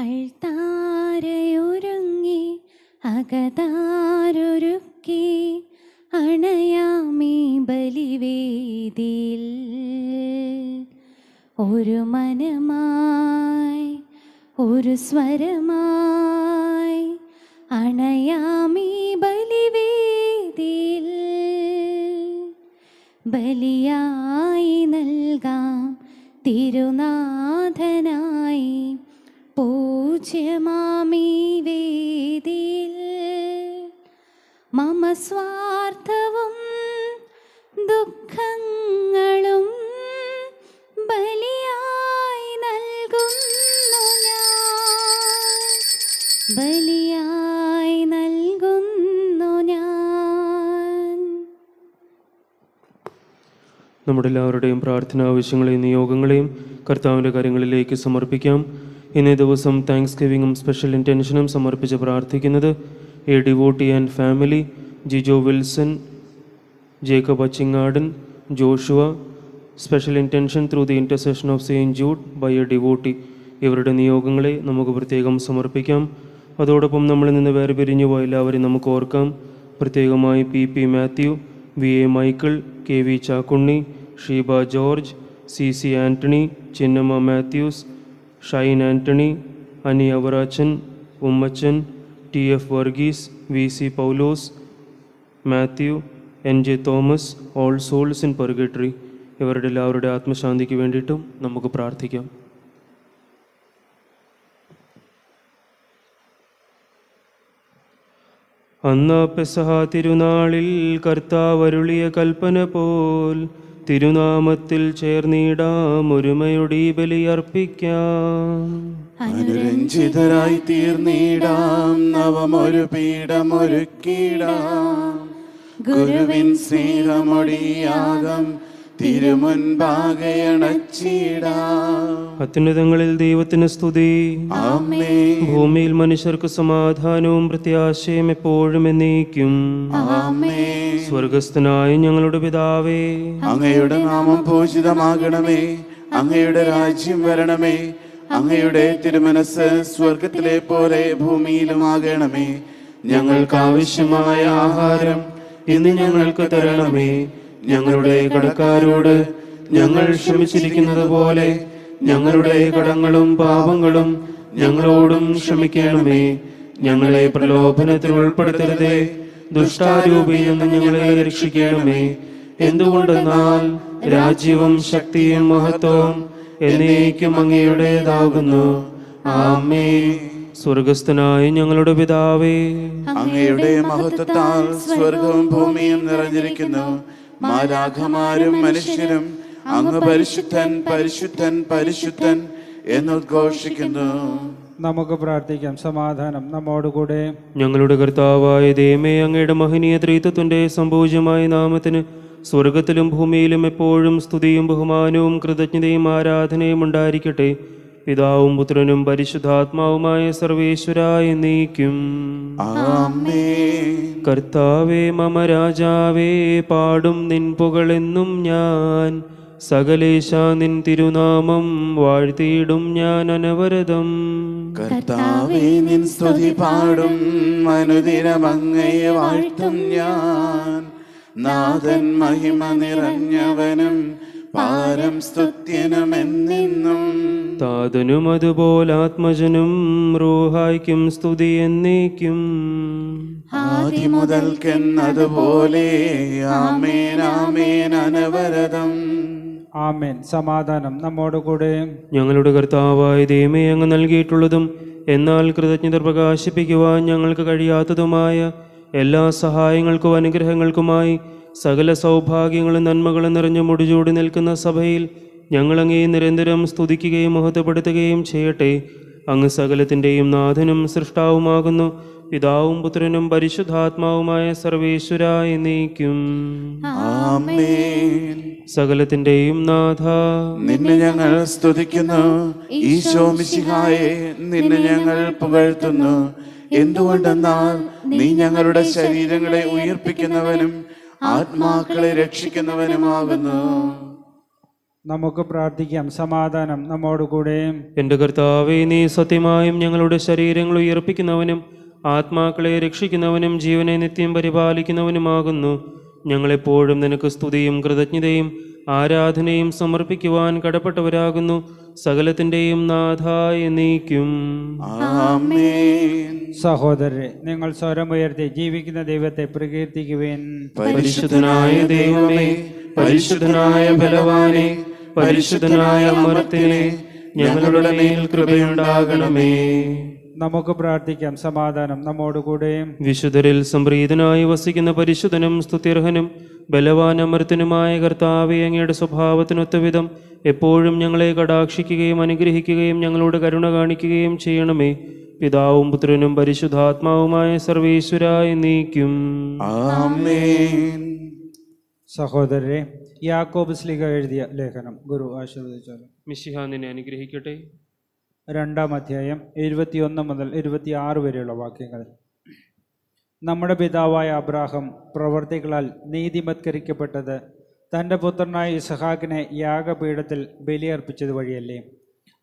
അൾത്താരയൊരുങ്ങി അകതാരൊരുക്കി അണയാമീ ബലിവേദിയിൽ ഒരു മനമായി ഒരു സ്വരമായി അണയാമീ ബലിവേദിയിൽ ബലിയായി നൽകാം തിരുനാഥനായി പൂജ്യമാമീ മമ സ്വാർത്ഥവും ദുഃഖങ്ങളും ബലിയായി നൽകുന്നു ഞാൻ ബലിയായി നൽകുന്നു ഞാൻ നമ്മുടെ എല്ലാവരുടെയും പ്രാർത്ഥനാ ആവശ്യങ്ങളെയും നിയോഗങ്ങളെയും കർത്താവിൻ്റെ കാര്യങ്ങളിലേക്ക് സമർപ്പിക്കാം ഇന്നേ ദിവസം താങ്ക്സ് ഗിവിങ്ങും സ്പെഷ്യൽ ഇൻറ്റൻഷനും സമർപ്പിച്ച് പ്രാർത്ഥിക്കുന്നത് a devotee and family Jijo Wilson Jacob Achingadan Joshua special intention through the intercession of Saint Jude by a devotee ഇവരുടെ നിയോഗങ്ങളെ നമുക്ക് പ്രത്യേകം സമർപ്പിക്കാം അതോടൊപ്പം നമ്മളിൽ നിന്ന് വേറെ പിരിഞ്ഞു പോയ എല്ലാവരെയും നമുക്ക് ഓർക്കാം പ്രത്യേകമായി P P Mathew V A Michael K V Chakkunni Sheeba George C C Antony Chinnamma Mathews Shine Antony Ani Avarachan Ummachan T F Varghese V C Paulose Mathew N J Thomas all souls in purgatory ഇവരുടെ എല്ലാവരുടെ ആത്മശാന്തിക്ക് വേണ്ടിയിട്ടും നമുക്ക് പ്രാർത്ഥിക്കാം അന്ന പെസഹ തിരുനാളിൽ കർത്താവരുളിയ കൽപ്പന പോൽ തിരുനാമത്തിൽ ചേർന്നിടാം ഒരുമയുടെ ബലി അർപ്പിക്കാം അനുരഞ്ജിതരായി തീർന്നിടാം നവമൊരു പീഠമൊരുക്കിടാം ഗുരുവിൻ സ്നേഹമൊടിയാകം അത്യുന്നതങ്ങളിൽ ദൈവത്തിന് സ്തുതി ഭൂമിയിൽ മനുഷ്യർക്ക് സമാധാനവും പ്രത്യാശയും എപ്പോഴും എന്നേക്കും ആമേ സ്വർഗസ്ഥനായ ഞങ്ങളുടെ പിതാവേ അങ്ങയുടെ നാമം പൂജിതമാകണമേ അങ്ങയുടെ രാജ്യം വരണമേ അങ്ങയുടെ തിരുമനസ് സ്വർഗത്തിലെ പോലെ ഭൂമിയിലുമാകണമേ ഞങ്ങൾക്ക് ആവശ്യമായ ആഹാരം ഇന്ന് ഞങ്ങൾക്ക് തരണമേ ഞങ്ങളുടെ കടക്കാരോട് ഞങ്ങൾ ക്ഷമിച്ചിരിക്കുന്നത് പോലെ ഞങ്ങളുടെ കടങ്ങളും പാപങ്ങളും ഞങ്ങളോടും ക്ഷമിക്കണമേ ഞങ്ങളെ പ്രലോഭനത്തിൽ ഉൾപ്പെടുത്തരുതേ ദുഷ്ടാരൂപിയിൽ നിന്ന് ഞങ്ങളെ രക്ഷിക്കണമേ എന്തുകൊണ്ടെന്നാൽ രാജ്യവും ശക്തിയും മഹത്വവും എന്നേക്കും അങ്ങയുടേതാകുന്നു ആമേ സ്വർഗസ്ഥനായി ഞങ്ങളുടെ പിതാവേ അങ്ങയുടെ മഹത്വത്താൽ സ്വർഗവും ഭൂമിയും നിറഞ്ഞിരിക്കുന്നു മാരാഘമാരും മനുഷ്യരും അങ്ങ് പരിശുദ്ധൻ പരിശുദ്ധൻ പരിശുദ്ധൻ എന്നുദ്ഘോഷിക്കുന്നു നമുക്ക് പ്രാർത്ഥിക്കാം സമാധാനം നമ്മോടുകൂടെ ഞങ്ങളുടെ കർത്താവായ ദേമേ അങ്ങയുടെ മഹനീയ ത്രിത്വത്തിന്റെ സമ്പൂജ്യമായ നാമത്തിന് സ്വർഗത്തിലും ഭൂമിയിലും എപ്പോഴും സ്തുതിയും ബഹുമാനവും കൃതജ്ഞതയും ആരാധനയും ഉണ്ടായിരിക്കട്ടെ പിതാവും പുത്രനും പരിശുദ്ധാത്മാവുമായ സർവേശ്വരായ നീക്കും കർത്താവേ മമ രാജാവേ പാടും നിൻ പുകളെന്നും ഞാൻ സകലേശാ നിൻ തിരുനാമം വാഴ്ത്തിയിടും ഞാൻ അനവരതം കർത്താവേ സ്തുതി പാടും അനുദിനം വാഴ്ത്തും ഞാൻ നാഥൻ മഹിമ നിറഞ്ഞവനും പാരം സ്തുത്യനും എന്നെന്നും താതനും അതുപോലെ ആത്മജനും റൂഹായ്ക്കും സ്തുതി എന്നേക്കും ആദി മുതൽക്കെന്നതുപോലെ ആമേൻ അനവരതം ആമേൻ സമാധാനം നമ്മോടുകൂടെ ഞങ്ങളുടെ കർത്താവായ ദൈവമേ അങ്ങ് നൽകിയിട്ടുള്ളതും എന്നാൽ കൃതജ്ഞത പ്രകാശിപ്പിക്കുവാൻ ഞങ്ങൾക്ക് കഴിയാത്തതുമായ എല്ലാ സഹായങ്ങൾക്കും അനുഗ്രഹങ്ങൾക്കുമായി സകല സൗഭാഗ്യങ്ങളും നന്മകളും നിറഞ്ഞു മുടിചൂടി നിൽക്കുന്ന സഭയിൽ ഞങ്ങളങ്ങേ നിരന്തരം സ്തുതിക്കുകയും മഹത്വപ്പെടുത്തുകയും ചെയ്യട്ടെ അങ്ങ് സകലത്തിൻ്റെയും നാഥനും സൃഷ്ടാവുമാകുന്നു പിതാവും പുത്രനും പരിശുദ്ധാത്മാവുമായ സർവേശ്വര എന്നേക്കും സകലത്തിന്റെയും നാഥ നിന്നെ ഞങ്ങൾ സ്തുതിക്കുന്നു ഈശോമിശിഹായെ നിന്നെ ഞങ്ങൾ പുകഴ്ത്തുന്നു എന്തുകൊണ്ടെന്നാൽ നീ ഞങ്ങളുടെ ശരീരങ്ങളെ ഉയർപ്പിക്കുന്നവനും ആത്മാക്കളെ രക്ഷിക്കുന്നവനുമാകുന്നു നമുക്ക് പ്രാർത്ഥിക്കാം സമാധാനം നമ്മോടുകൂടെ എന്റെ കർത്താവെ നീ സത്യമായും ഞങ്ങളുടെ ശരീരങ്ങൾ ഉയർപ്പിക്കുന്നവനും ആത്മാക്കളെ രക്ഷിക്കുന്നവനും ജീവനെ നിത്യം പരിപാലിക്കുന്നവനുമാകുന്നു ഞങ്ങളെപ്പോഴും നിനക്ക് സ്തുതിയും കൃതജ്ഞതയും ആരാധനയും സമർപ്പിക്കുവാൻ കടപ്പെട്ടവരാകുന്നു സകലത്തിൻ്റെയും നാഥായ നീക്കും സഹോദരരെ നിങ്ങൾ ഉയർത്തി ജീവിക്കുന്ന ദൈവത്തെ പ്രകീർത്തിക്കുവേൻ പരിശുദ്ധനായ ദൈവമേ പരിശുദ്ധനായ ബലവാനെ പരിശുദ്ധനായ അമൃത്തിനെ ഞങ്ങളുടെ മേൽ കൃപയുണ്ടാകണമേ നമുക്ക് പ്രാർത്ഥിക്കാം സമാധാനം കൂടെയും വിശുദ്ധരിൽ സംപ്രീതനായി വസിക്കുന്ന പരിശുദ്ധനും സ്തുത്യർഹനും ബലവാനമൃത്തനുമായ കർത്താവെ അങ്ങയുടെ സ്വഭാവത്തിനൊത്തവിധം എപ്പോഴും ഞങ്ങളെ കടാക്ഷിക്കുകയും അനുഗ്രഹിക്കുകയും ഞങ്ങളോട് കരുണ കാണിക്കുകയും ചെയ്യണമേ പിതാവും പുത്രനും പരിശുദ്ധാത്മാവുമായ സർവീശ്വരായി നീക്കും സഹോദരരെ യാക്കോബ് സ്ലിഗ എഴുതിയ ലേഖനം ഗുരു ആശീർവദിച്ചാലും മിശിഹാന്തിനെ അനുഗ്രഹിക്കട്ടെ രണ്ടാം അധ്യായം എഴുപത്തിയൊന്ന് മുതൽ ആറ് വരെയുള്ള വാക്യങ്ങൾ നമ്മുടെ പിതാവായ അബ്രാഹം പ്രവർത്തികളാൽ നീതിമത്കരിക്കപ്പെട്ടത് തൻ്റെ പുത്രനായ ഇസഹാക്കിനെ യാഗപീഠത്തിൽ ബലിയർപ്പിച്ചത് വഴിയല്ലേ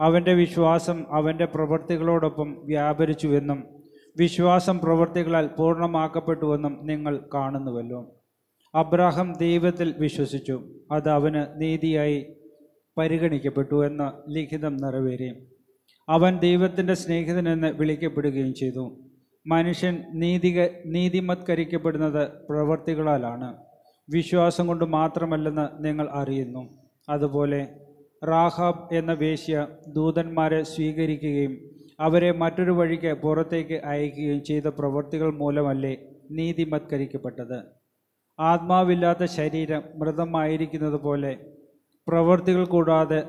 അവൻ്റെ വിശ്വാസം അവൻ്റെ പ്രവർത്തികളോടൊപ്പം വ്യാപരിച്ചുവെന്നും വിശ്വാസം പ്രവൃത്തികളാൽ പൂർണ്ണമാക്കപ്പെട്ടുവെന്നും നിങ്ങൾ കാണുന്നുവല്ലോ അബ്രാഹം ദൈവത്തിൽ വിശ്വസിച്ചു അത് അവന് നീതിയായി പരിഗണിക്കപ്പെട്ടു എന്ന് ലിഖിതം നിറവേറിയും അവൻ ദൈവത്തിൻ്റെ സ്നേഹിതനെന്ന് വിളിക്കപ്പെടുകയും ചെയ്തു മനുഷ്യൻ നീതിക നീതിമത്കരിക്കപ്പെടുന്നത് പ്രവൃത്തികളാലാണ് വിശ്വാസം കൊണ്ട് മാത്രമല്ലെന്ന് നിങ്ങൾ അറിയുന്നു അതുപോലെ റാഹാബ് എന്ന വേശ്യ ദൂതന്മാരെ സ്വീകരിക്കുകയും അവരെ മറ്റൊരു വഴിക്ക് പുറത്തേക്ക് അയക്കുകയും ചെയ്ത പ്രവൃത്തികൾ മൂലമല്ലേ നീതിമത്കരിക്കപ്പെട്ടത് ആത്മാവില്ലാത്ത ശരീരം മൃതമായിരിക്കുന്നത് പോലെ പ്രവൃത്തികൾ കൂടാതെ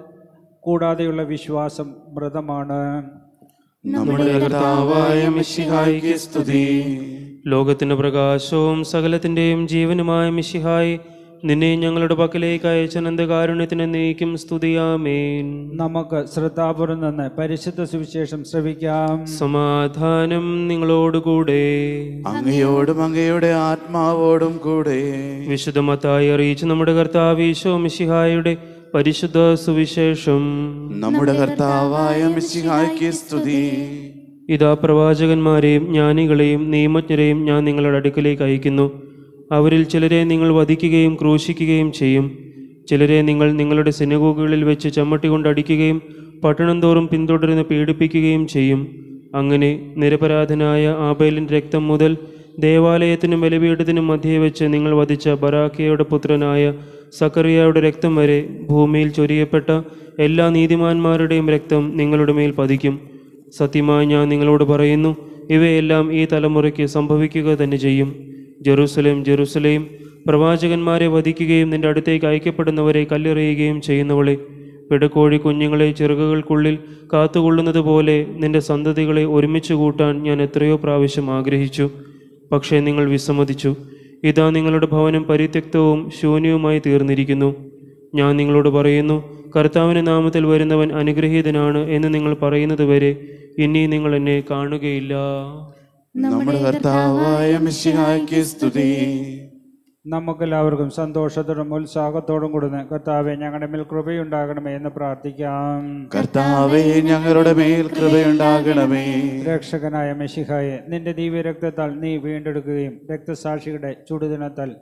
കൂടാതെയുള്ള വിശ്വാസം വ്രതമാണ് നമ്മുടെ കർത്താവായ സ്തുതി ലോകത്തിന്റെ പ്രകാശവും സകലത്തിന്റെയും ജീവനുമായ മിശിഹായി നിന്നെ ഞങ്ങളുടെ പക്കലേക്ക് അയച്ച അനന്തകാരുണ്യത്തിന് നീക്കും സ്തുതിയാമേൻ നമുക്ക് ശ്രദ്ധാപുരം നിന്ന് പരിശുദ്ധ സുവിശേഷം ശ്രവിക്കാം സമാധാനം നിങ്ങളോടുകൂടെ അങ്ങയോടും അങ്ങയുടെ ആത്മാവോടും കൂടെ വിശുദ്ധമത്തായി അറിയിച്ച് നമ്മുടെ കർത്താവ് ഈശോ മിശിഹായുടെ പരിശുദ്ധ സുവിശേഷം നമ്മുടെ കർത്താവായ മിശിഹായ്ക്ക് സ്തുതി ഇതാ പ്രവാചകന്മാരെയും ജ്ഞാനികളെയും നിയമജ്ഞരെയും ഞാൻ നിങ്ങളുടെ അടുക്കലേക്ക് അയക്കുന്നു അവരിൽ ചിലരെ നിങ്ങൾ വധിക്കുകയും ക്രൂശിക്കുകയും ചെയ്യും ചിലരെ നിങ്ങൾ നിങ്ങളുടെ സിനഗോഗുകളിൽ വെച്ച് ചമ്മട്ടി കൊണ്ടടിക്കുകയും പട്ടണം തോറും പിന്തുടരുന്ന പീഡിപ്പിക്കുകയും ചെയ്യും അങ്ങനെ നിരപരാധനായ ആബേലിൻ്റെ രക്തം മുതൽ ദേവാലയത്തിനും ബലിപീഠത്തിനും മധ്യേ വെച്ച് നിങ്ങൾ വധിച്ച ബരാക്കിയയുടെ പുത്രനായ സക്കറിയായുടെ രക്തം വരെ ഭൂമിയിൽ ചൊരിയപ്പെട്ട എല്ലാ നീതിമാന്മാരുടെയും രക്തം നിങ്ങളുടെ മേൽ പതിക്കും സത്യമായി ഞാൻ നിങ്ങളോട് പറയുന്നു ഇവയെല്ലാം ഈ തലമുറയ്ക്ക് സംഭവിക്കുക തന്നെ ചെയ്യും ജെറുസലേം ജെറുസലേം പ്രവാചകന്മാരെ വധിക്കുകയും നിന്റെ അടുത്തേക്ക് അയക്കപ്പെടുന്നവരെ കല്ലെറിയുകയും ചെയ്യുന്നവളെ പെടക്കോഴി കുഞ്ഞുങ്ങളെ ചിറകുകൾക്കുള്ളിൽ കാത്തുകൊള്ളുന്നത് പോലെ നിന്റെ സന്തതികളെ ഒരുമിച്ച് കൂട്ടാൻ ഞാൻ എത്രയോ പ്രാവശ്യം ആഗ്രഹിച്ചു പക്ഷേ നിങ്ങൾ വിസമ്മതിച്ചു ഇതാ നിങ്ങളുടെ ഭവനം പരിത്യക്തവും ശൂന്യവുമായി തീർന്നിരിക്കുന്നു ഞാൻ നിങ്ങളോട് പറയുന്നു കർത്താവിൻ്റെ നാമത്തിൽ വരുന്നവൻ അനുഗ്രഹീതനാണ് എന്ന് നിങ്ങൾ പറയുന്നത് വരെ ഇനി നിങ്ങൾ എന്നെ കാണുകയില്ല നമ്മുടെ കർത്താവായ സ്തുതി നമുക്കെല്ലാവർക്കും സന്തോഷത്തോടും ഉത്സാഹത്തോടും കൂടുന്ന കർത്താവെ ഞങ്ങളുടെ മേൽ കൃപയുണ്ടാകണമേ എന്ന് പ്രാർത്ഥിക്കാം കർത്താവെ ഞങ്ങളുടെ മേൽ കൃപയുണ്ടാകണമേ രക്ഷകനായ മെഷിഹായെ നിന്റെ ദിവ്യ രക്തത്താൽ നീ വീണ്ടെടുക്കുകയും രക്തസാക്ഷികളുടെ ചുടുദിനത്താൽ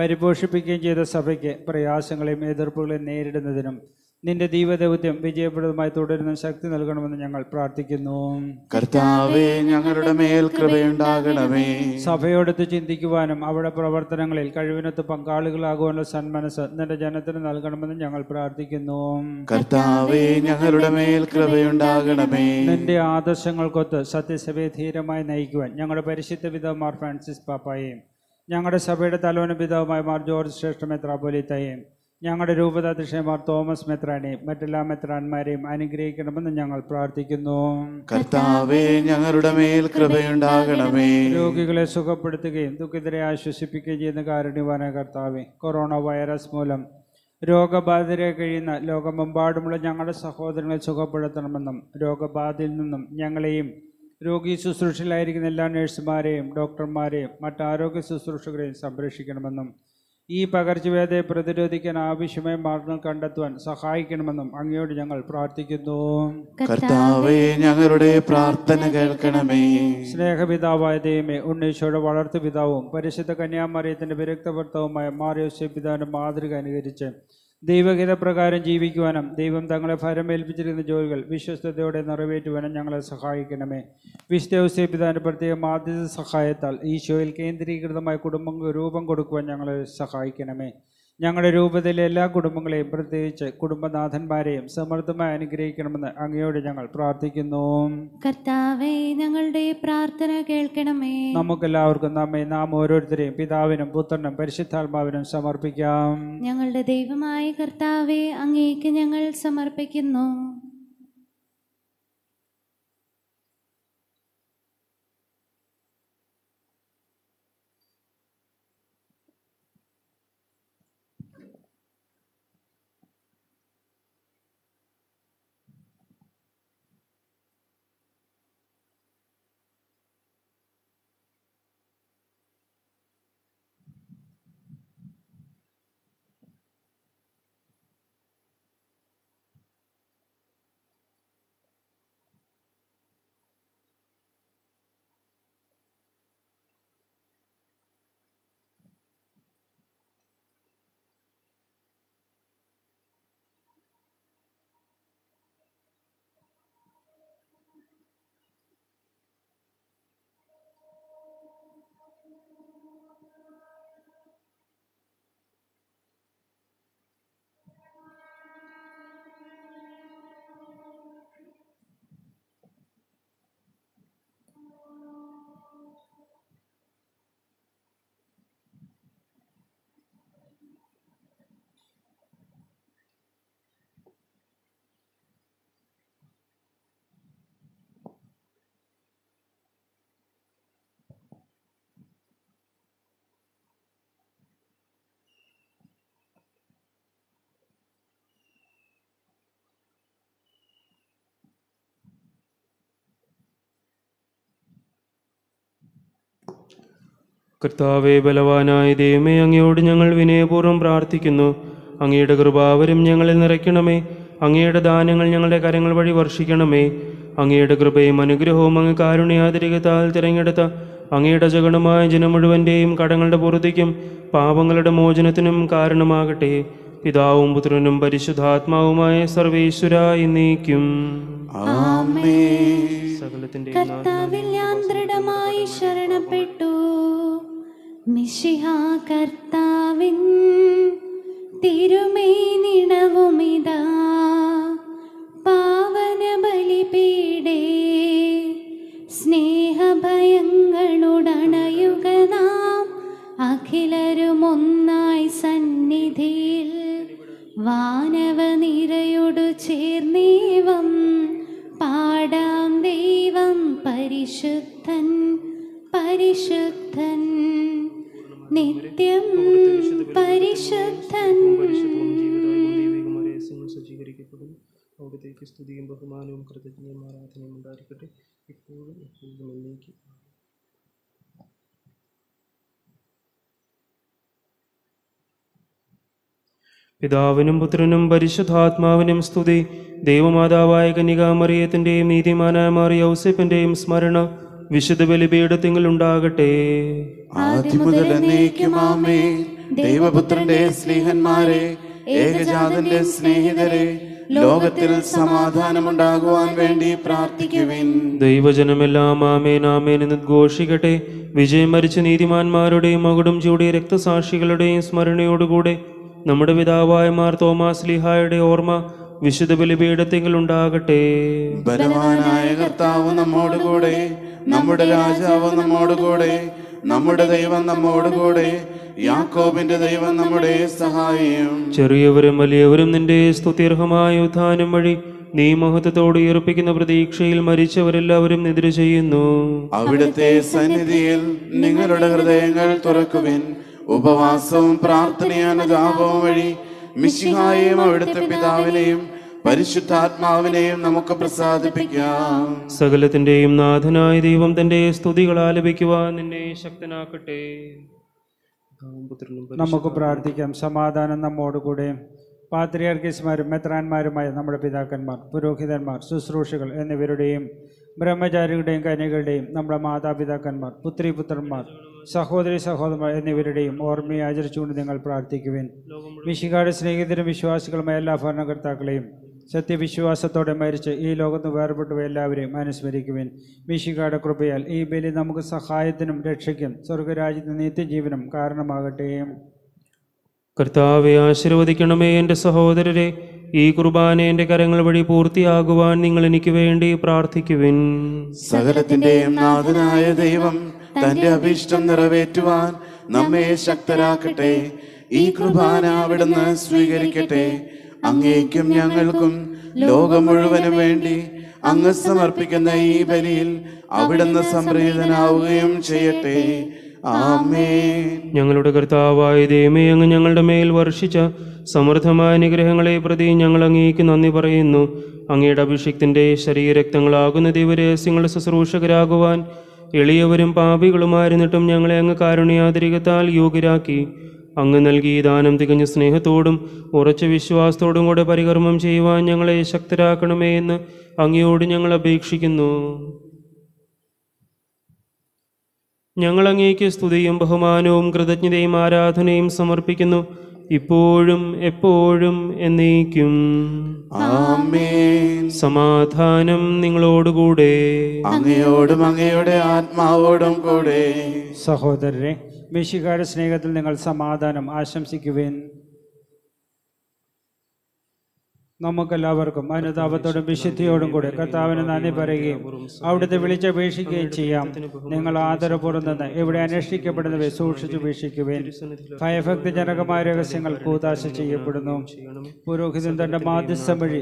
പരിപോഷിപ്പിക്കുകയും ചെയ്ത സഭയ്ക്ക് പ്രയാസങ്ങളെയും എതിർപ്പുകളെയും നേരിടുന്നതിനും നിന്റെ ദൈവദൗത്യം വിജയപ്രദമായി തുടരുന്ന ശക്തി നൽകണമെന്ന് ഞങ്ങൾ പ്രാർത്ഥിക്കുന്നു കർത്താവേ ഞങ്ങളുടെ മേൽ കൃപയുണ്ടാകണമേ സഭയോടത്ത് ചിന്തിക്കുവാനും അവിടെ പ്രവർത്തനങ്ങളിൽ കഴിവിനൊത്ത് പങ്കാളികളാകുവാനുള്ള സന്മനസ് നിന്റെ ജനത്തിന് നൽകണമെന്ന് ഞങ്ങൾ പ്രാർത്ഥിക്കുന്നു കർത്താവേ ഞങ്ങളുടെ മേൽ കൃപയുണ്ടാകണമേ നിന്റെ ആദർശങ്ങൾക്കൊത്ത് സത്യസഭയെ ധീരമായി നയിക്കുവാൻ ഞങ്ങളുടെ പരിശുദ്ധ പിതാമാർ ഫ്രാൻസിസ് പാപ്പായെയും ഞങ്ങളുടെ സഭയുടെ തലോന പിതാവുമായി മാർ ജോർജ് ശ്രേഷ്ഠ മെത്രാപോലിത്തയെയും ഞങ്ങളുടെ രൂപതാധിഷയമാർ തോമസ് മെത്രാനെയും മറ്റെല്ലാ മെത്രാന്മാരെയും അനുഗ്രഹിക്കണമെന്ന് ഞങ്ങൾ പ്രാർത്ഥിക്കുന്നു കർത്താവേ ഞങ്ങളുടെ മേൽ കൃപയുണ്ടാകണമേ രോഗികളെ സുഖപ്പെടുത്തുകയും ദുഃഖിതരെ ആശ്വസിപ്പിക്കുകയും ചെയ്യുന്ന കാരുണ്യവാന കർത്താവേ കൊറോണ വൈറസ് മൂലം രോഗബാധിതരെ കഴിയുന്ന ലോകമെമ്പാടുമുള്ള ഞങ്ങളുടെ സഹോദരങ്ങളെ സുഖപ്പെടുത്തണമെന്നും രോഗബാധയിൽ നിന്നും ഞങ്ങളെയും രോഗി ശുശ്രൂഷയിലായിരിക്കുന്ന എല്ലാ നഴ്സുമാരെയും ഡോക്ടർമാരെയും മറ്റാരോഗ്യ ശുശ്രൂഷകരെയും സംരക്ഷിക്കണമെന്നും ഈ പകർച്ചവ്യാധിയെ പ്രതിരോധിക്കാൻ ആവശ്യമായ മാർഗം കണ്ടെത്തുവാൻ സഹായിക്കണമെന്നും അങ്ങയോട് ഞങ്ങൾ പ്രാർത്ഥിക്കുന്നു കർത്താവേ ഞങ്ങളുടെ പ്രാർത്ഥന കേൾക്കണമേ സ്നേഹപിതാവായ ദൈവമേ ഉണ്ണീശോയുടെ വളർത്തു പിതാവും പരിശുദ്ധ കന്യാമറിയത്തിന്റെ വിരക്തഭർത്താവുമായ മാറിയോസ് പിതാവിന്റെ മാതൃക അനുകരിച്ച് പ്രകാരം ജീവിക്കുവാനും ദൈവം തങ്ങളെ ഏൽപ്പിച്ചിരിക്കുന്ന ജോലികൾ വിശ്വസ്തയോടെ നിറവേറ്റുവാനും ഞങ്ങളെ സഹായിക്കണമേ വിശ്വസേ പിതാൻ്റെ പ്രത്യേക മാധ്യമ സഹായത്താൽ ഈശോയിൽ കേന്ദ്രീകൃതമായ കുടുംബങ്ങൾക്ക് രൂപം കൊടുക്കുവാൻ ഞങ്ങളെ സഹായിക്കണമേ ഞങ്ങളുടെ രൂപതയിലെ എല്ലാ കുടുംബങ്ങളെയും പ്രത്യേകിച്ച് കുടുംബനാഥന്മാരെയും സമൃദ്ധമായി അനുഗ്രഹിക്കണമെന്ന് അങ്ങയോട് ഞങ്ങൾ പ്രാർത്ഥിക്കുന്നു കർത്താവേ ഞങ്ങളുടെ പ്രാർത്ഥന കേൾക്കണമേ നമുക്കെല്ലാവർക്കും നമ്മെ നാം ഓരോരുത്തരെയും പിതാവിനും പുത്രനും പരിശുദ്ധാത്മാവിനും സമർപ്പിക്കാം ഞങ്ങളുടെ ദൈവമായ കർത്താവെ അങ്ങേക്ക് ഞങ്ങൾ സമർപ്പിക്കുന്നു കർത്താവെ ബലവാനായ ദൈവമേ അങ്ങയോട് ഞങ്ങൾ വിനയപൂർവ്വം പ്രാർത്ഥിക്കുന്നു അങ്ങയുടെ കൃപാവരും ഞങ്ങളിൽ നിറയ്ക്കണമേ അങ്ങയുടെ ദാനങ്ങൾ ഞങ്ങളുടെ കരങ്ങൾ വഴി വർഷിക്കണമേ അങ്ങയുടെ കൃപയും അനുഗ്രഹവും അങ്ങ് കാരുണ്യാതിരികത്താൽ തിരഞ്ഞെടുത്ത അങ്ങയുടെ ജഗണമായ ജനം മുഴുവൻ്റെയും കടങ്ങളുടെ പുറത്തേക്കും പാപങ്ങളുടെ മോചനത്തിനും കാരണമാകട്ടെ പിതാവും പുത്രനും പരിശുദ്ധാത്മാവുമായ സർവേശ്വര എന്നേക്കും സകലത്തിന്റെ ശരണപ്പെട്ടു മിഷിഹാ കർത്താവിൻ തിരുമേനിടവുമിതാ പാവന ബലിപീഡേ സ്നേഹഭയങ്ങളുടണയുക നാം അഖിലരുമൊന്നായി സന്നിധിയിൽ വാനവ നിരയോടു ചേർന്നേവം പാടാം ദൈവം പരിശുദ്ധൻ പരിശുദ്ധൻ നിത്യം പരിശുദ്ധൻ സജ്ജീകരിക്കപ്പെടുന്നു അവിടത്തേക്ക് സ്തുതിയും ബഹുമാനവും കൃതജ്ഞയും ആരാധനയും ഉണ്ടായിരിക്കട്ടെ ഇപ്പോഴും എപ്പോഴും എന്നേക്കും പിതാവിനും പുത്രനും പരിശുദ്ധാത്മാവിനും സ്തുതി ദൈവമാതാവായ കന്യകാമറിയത്തിൻ്റെയും നീതിമാനായ മാറിയ ഔസഫിൻ്റെയും സ്മരണ വിശുദ്ധ ബലിപീഠത്തിങ്ങൾ ഉണ്ടാകട്ടെ ദൈവപുത്രന്റെ സ്നേഹന്മാരെ ഏകജാതന്റെ സ്നേഹിതരെ ലോകത്തിൽ സമാധാനമുണ്ടാകുവാൻ വേണ്ടി പ്രാർത്ഥിക്കുവിൻ ദൈവജനമെല്ലാം ആമേൻ ആമേൻ എന്ന് ഘോഷിക്കട്ടെ വിജയം മരിച്ച നീതിമാന്മാരുടെയും മകുടും ചൂടിയ രക്തസാക്ഷികളുടെയും സ്മരണയോടുകൂടെ നമ്മുടെ പിതാവായ മാർ തോമാസ് ലിഹായുടെ ഓർമ്മ വിശുദ്ധ ബലിപീഠത്തിങ്ങൾ ഉണ്ടാകട്ടെ ബലവാനായ കർത്താവ് നമ്മോടുകൂടെ കൂടെ നമ്മുടെ രാജാവ് നമ്മോടുകൂടെ നമ്മുടെ ദൈവം നമ്മോടുകൂടെ യാക്കോബിന്റെ ദൈവം നമ്മുടെ സഹായം ചെറിയവരും വലിയവരും നിന്റെ സ്തുത്യർഹമായ ഉദ്ധാനം വഴി നീ മഹത്വത്തോട് ഈർപ്പിക്കുന്ന പ്രതീക്ഷയിൽ മരിച്ചവരെല്ലാവരും നിദ്ര ചെയ്യുന്നു അവിടുത്തെ സന്നിധിയിൽ നിങ്ങളുടെ ഹൃദയങ്ങൾ തുറക്കുവിൻ ഉപവാസവും പ്രാർത്ഥനയാനുതാപവും വഴി മിശിഹായും അവിടുത്തെ പിതാവിനെയും പരിശുദ്ധാത്മാവിനെയും നമുക്ക് പ്രസാദിപ്പിക്കാം സകലത്തിന്റെയും നാഥനായ ദൈവം തന്റെ സ്തുതികൾ ആലപിക്കുവാൻ നിന്നെ ശക്തനാക്കട്ടെ നമുക്ക് പ്രാർത്ഥിക്കാം സമാധാനം നമ്മോടുകൂടെ പാത്രിയാർക്കീസ്മാരും മെത്രാന്മാരുമായ നമ്മുടെ പിതാക്കന്മാർ പുരോഹിതന്മാർ ശുശ്രൂഷകൾ എന്നിവരുടെയും ബ്രഹ്മചാരികളുടെയും കന്യകളുടെയും നമ്മുടെ മാതാപിതാക്കന്മാർ പുത്രി പുത്രന്മാർ സഹോദരി സഹോദരന്മാർ എന്നിവരുടെയും ഓർമ്മയെ ആചരിച്ചുകൊണ്ട് നിങ്ങൾ പ്രാർത്ഥിക്കുവേൻ വിശികാട് സ്നേഹിതരും വിശ്വാസികളുമായ എല്ലാ ഭരണകർത്താക്കളെയും സത്യവിശ്വാസത്തോടെ മരിച്ച് ഈ ലോകത്ത് വേർപെട്ടു എല്ലാവരെയും അനുസ്മരിക്കുവിൻ മിഷികയുടെ കൃപയാൽ ഈ ബലി നമുക്ക് സഹായത്തിനും രക്ഷയ്ക്കും സ്വർഗരാജ്യത്തെ നിത്യജീവനും കാരണമാകട്ടെ കർത്താവെ ആശീർവദിക്കണമേ എൻ്റെ സഹോദരരെ ഈ കുർബാന എൻ്റെ കരങ്ങൾ വഴി പൂർത്തിയാകുവാൻ നിങ്ങൾ എനിക്ക് വേണ്ടി പ്രാർത്ഥിക്കുവിൻ സകലത്തിൻ്റെയും നാഥനായ ദൈവം തന്റെ അഭീഷ്ടം നിറവേറ്റുവാൻ നമ്മെ ശക്തരാക്കട്ടെ ഈ കുർബാന അവിടുന്ന് സ്വീകരിക്കട്ടെ അങ്ങേക്കും ഞങ്ങൾക്കും ലോകം മുഴുവനും വേണ്ടി അങ്ങ് സമർപ്പിക്കുന്ന ഈ ബലിയിൽ അവിടുന്ന് സംപ്രീതനാവുകയും ചെയ്യട്ടെ ഞങ്ങളുടെ കർത്താവായ ദൈവമേ അങ്ങ് ഞങ്ങളുടെ മേൽ വർഷിച്ച സമൃദ്ധമായ അനുഗ്രഹങ്ങളെ പ്രതി ഞങ്ങൾ അങ്ങേക്ക് നന്ദി പറയുന്നു അങ്ങയുടെ അഭിഷിക്തിൻ്റെ ശരീരരക്തങ്ങളാകുന്ന ദൈവരഹസ്യങ്ങളുടെ ശുശ്രൂഷകരാകുവാൻ എളിയവരും പാപികളുമായിരുന്നിട്ടും ഞങ്ങളെ അങ്ങ് കാരുണ്യാതിരികത്താൽ യോഗ്യരാക്കി അങ്ങ് നൽകിയ ദാനം തികഞ്ഞ സ്നേഹത്തോടും ഉറച്ച വിശ്വാസത്തോടും കൂടെ പരികർമ്മം ചെയ്യുവാൻ ഞങ്ങളെ ശക്തരാക്കണമേ എന്ന് അങ്ങയോട് ഞങ്ങൾ അപേക്ഷിക്കുന്നു ഞങ്ങൾ അങ്ങേക്ക് സ്തുതിയും ബഹുമാനവും കൃതജ്ഞതയും ആരാധനയും സമർപ്പിക്കുന്നു ഇപ്പോഴും എപ്പോഴും എന്നേക്കും സമാധാനം നിങ്ങളോടുകൂടെ അങ്ങയോടും അങ്ങയുടെ ആത്മാവോടും കൂടെ സഹോദരരെ മേശികാരുടെ സ്നേഹത്തിൽ നിങ്ങൾ സമാധാനം ആശംസിക്കുവേൻ നമുക്കെല്ലാവർക്കും അനുതാപത്തോടും വിശുദ്ധിയോടും കൂടെ കർത്താവിന് നന്ദി പറയുകയും അവിടുത്തെ വിളിച്ചപേക്ഷിക്കുകയും ചെയ്യാം നിങ്ങൾ ആദരപൂർവ്വം നിന്ന് ഇവിടെ അന്വേഷിക്കപ്പെടുന്നവയെ സൂക്ഷിച്ചു വീക്ഷിക്കുവേൻ ഭയഭക്തിജനകമായ രഹസ്യങ്ങൾ കൂതാശ ചെയ്യപ്പെടുന്നു പുരോഹിതൻ തന്റെ മാധ്യസ്ഥം വഴി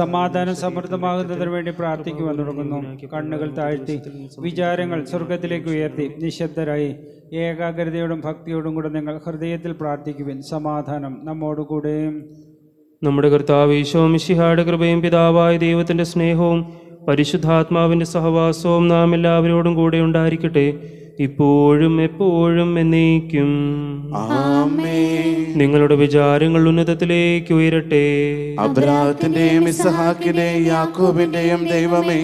സമാധാനം സമൃദ്ധമാകുന്നതിന് വേണ്ടി പ്രാർത്ഥിക്കുവാൻ തുടങ്ങുന്നു കണ്ണുകൾ താഴ്ത്തി വിചാരങ്ങൾ സ്വർഗത്തിലേക്ക് ഉയർത്തി നിശബ്ദരായി ഏകാഗ്രതയോടും ഭക്തിയോടും കൂടെ നിങ്ങൾ ഹൃദയത്തിൽ പ്രാർത്ഥിക്കുവിൻ സമാധാനം നമ്മോടുകൂടെ നമ്മുടെ കർത്താവ് ഈശോമിഷിഹായുടെ കൃപയും പിതാവായ ദൈവത്തിൻ്റെ സ്നേഹവും പരിശുദ്ധാത്മാവിൻ്റെ സഹവാസവും നാം എല്ലാവരോടും കൂടെ ഉണ്ടായിരിക്കട്ടെ ഇപ്പോഴും എപ്പോഴും എന്നേക്കും നിങ്ങളുടെ വിചാരങ്ങൾ ഉന്നതത്തിലേക്ക് ഉയരട്ടെ അബ്രാഹത്തിന്റെയും ഇസഹാക്കിന്റെയും യാക്കോബിന്റെയും ദൈവമേ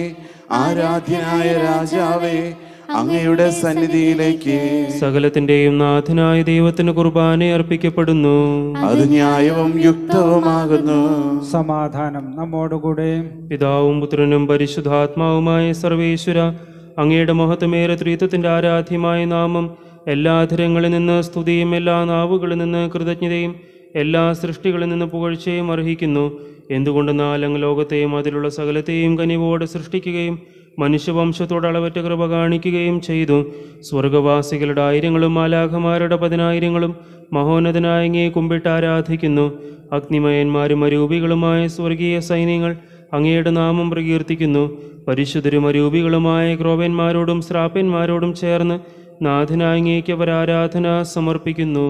ആരാധ്യനായ രാജാവേ അങ്ങയുടെ സന്നിധിയിലേക്ക് സകലത്തിന്റെയും നാഥനായ ദൈവത്തിന് കുർബാന അർപ്പിക്കപ്പെടുന്നു അത് ന്യായവും യുക്തവുമാകുന്നു സമാധാനം നമ്മോടുകൂടെ പിതാവും പുത്രനും പരിശുദ്ധാത്മാവുമായ സർവേശ്വര അങ്ങയുടെ മഹത്വമേറെ ത്രീത്വത്തിന്റെ ആരാധ്യമായ നാമം എല്ലാ ധരങ്ങളിൽ നിന്ന് സ്തുതിയും എല്ലാ നാവുകളിൽ നിന്ന് കൃതജ്ഞതയും എല്ലാ സൃഷ്ടികളിൽ നിന്ന് പുകഴ്ചയും അർഹിക്കുന്നു എന്തുകൊണ്ടെന്നാൽ അങ്ങ് ലോകത്തെയും അതിലുള്ള സകലത്തെയും കനിവോടെ സൃഷ്ടിക്കുകയും മനുഷ്യവംശത്തോടളവറ്റ അളവറ്റ കൃപ കാണിക്കുകയും ചെയ്തു സ്വർഗവാസികളുടെ ആയിരങ്ങളും മാലാഖമാരുടെ പതിനായിരങ്ങളും മഹോന്നതനായ കുമ്പിട്ട് ആരാധിക്കുന്നു അഗ്നിമയന്മാരും അരൂപികളുമായ സ്വർഗീയ സൈന്യങ്ങൾ അങ്ങയുടെ നാമം പ്രകീർത്തിക്കുന്നു പരിശുദ്ധരും അരൂപികളുമായ ക്രോവന്മാരോടും ശ്രാപ്യന്മാരോടും ചേർന്ന് നാഥനാങ്ങേക്ക് അവർ ആരാധന സമർപ്പിക്കുന്നു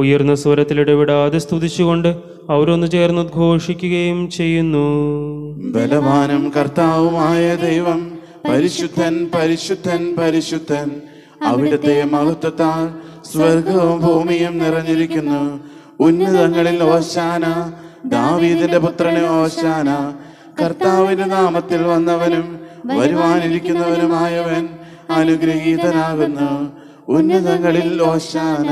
ഉയർന്ന സ്വരത്തിൽ ഇടപെടാതെ സ്തുതിച്ചുകൊണ്ട് അവരൊന്നു ചേർന്ന് ഘോഷിക്കുകയും ചെയ്യുന്നു ബലവാനും കർത്താവുമായ ദൈവം പരിശുദ്ധൻ പരിശുദ്ധൻ പരിശുദ്ധൻ അവിടുത്തെ മഹത്വത്താൽ സ്വർഗവും ഭൂമിയും നിറഞ്ഞിരിക്കുന്നു ഉന്നതങ്ങളിൽ ഓശാന ദാവീദിന്റെ പുത്രനെ ഓശാന കർത്താവിന്റെ നാമത്തിൽ വന്നവനും വരുവാനിരിക്കുന്നവനുമായവൻ അനുഗ്രഹീതനാകുന്നു ഉന്നതങ്ങളിൽ ഓശാന